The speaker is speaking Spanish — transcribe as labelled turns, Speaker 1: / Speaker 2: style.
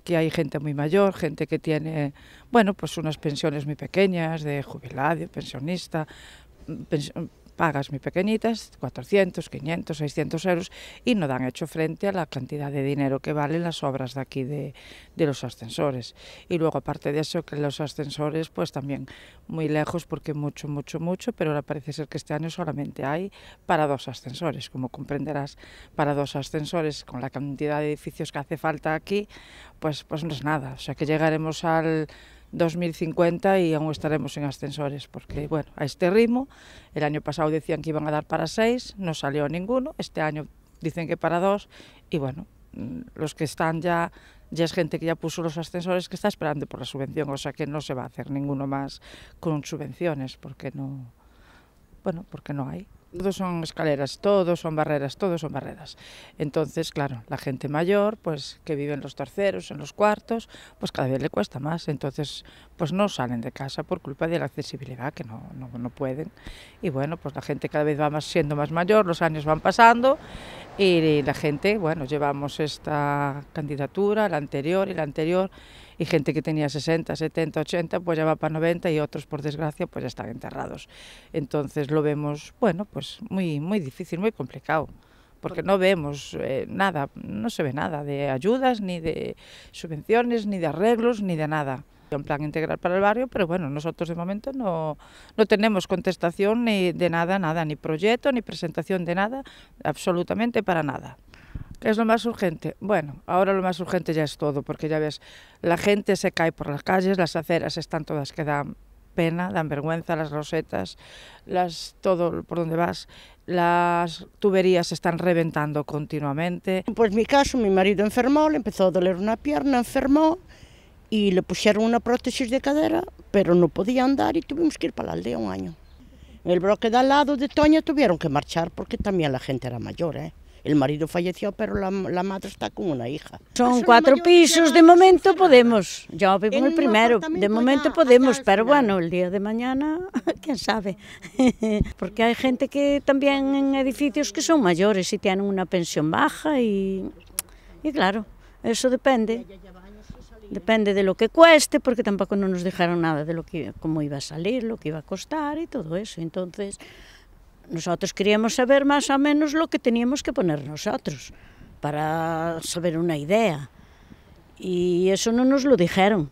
Speaker 1: Aquí hay gente muy mayor, gente que tiene, bueno, pues unas pensiones muy pequeñas, de jubilado, pensionista, pagas muy pequeñitas, 400, 500, 600 euros, y no dan hecho frente a la cantidad de dinero que valen las obras de aquí de, de los ascensores. Y luego, aparte de eso, que los ascensores, pues también muy lejos, porque mucho, mucho, mucho, pero ahora parece ser que este año solamente hay para dos ascensores. Como comprenderás, para dos ascensores, con la cantidad de edificios que hace falta aquí, pues, pues no es nada. O sea que llegaremos al 2050 y aún estaremos en ascensores, porque bueno, a este ritmo, el año pasado decían que iban a dar para seis, no salió ninguno, este año dicen que para dos y bueno, mm, los que están ya, ya es gente que ya puso los ascensores que está esperando por la subvención, o sea que no se va a hacer ninguno más con subvenciones, porque no, bueno, porque no hay. Todos son escaleras, todos son barreras, todos son barreras. Entonces, claro, la gente mayor, pues que vive en los terceros, en los cuartos, pues cada vez le cuesta más. Entonces, pues no salen de casa por culpa de la accesibilidad, que no, no, no pueden. Y bueno, pues la gente cada vez va más, siendo más mayor, los años van pasando y la gente, bueno, llevamos esta candidatura, la anterior y la anterior y gente que tenía 60, 70, 80, pues ya va para 90 y otros, por desgracia, pues ya están enterrados. Entonces lo vemos, bueno, pues muy, muy difícil, muy complicado porque no vemos eh, nada, no se ve nada de ayudas, ni de subvenciones, ni de arreglos, ni de nada. Un plan integral para el barrio, pero bueno, nosotros de momento no, no tenemos contestación ni de nada, nada, ni proyecto, ni presentación de nada, absolutamente para nada. ¿Qué es lo más urgente? Bueno, ahora lo más urgente ya es todo, porque ya ves, la gente se cae por las calles, las aceras están todas que dan pena, dan vergüenza, las rosetas, las todo por donde vas, las tuberías se están reventando continuamente. Pues mi caso, mi marido enfermó, le empezó
Speaker 2: a doler una pierna, enfermó y le pusieron una prótesis de cadera, pero no podía andar y tuvimos que ir para la aldea un año. En el bloque de al lado de Toña tuvieron que marchar porque también la gente era mayor, ¿eh? El marido falleció, pero la, madre está con una hija. Son
Speaker 3: cuatro pisos, ah, de momento podemos. Yo vivo en el primero, de momento podemos, pero bueno, el día de mañana, quién sabe. Porque hay gente que también en edificios que son mayores y tienen una pensión baja y, y claro, eso depende. Depende de lo que cueste, porque tampoco no nos dejaron nada de lo que, cómo iba a salir, lo que iba a costar y todo eso. Entonces, nosotros queríamos saber más o menos lo que teníamos que poner nosotros, para saber una idea. Y eso no nos lo dijeron.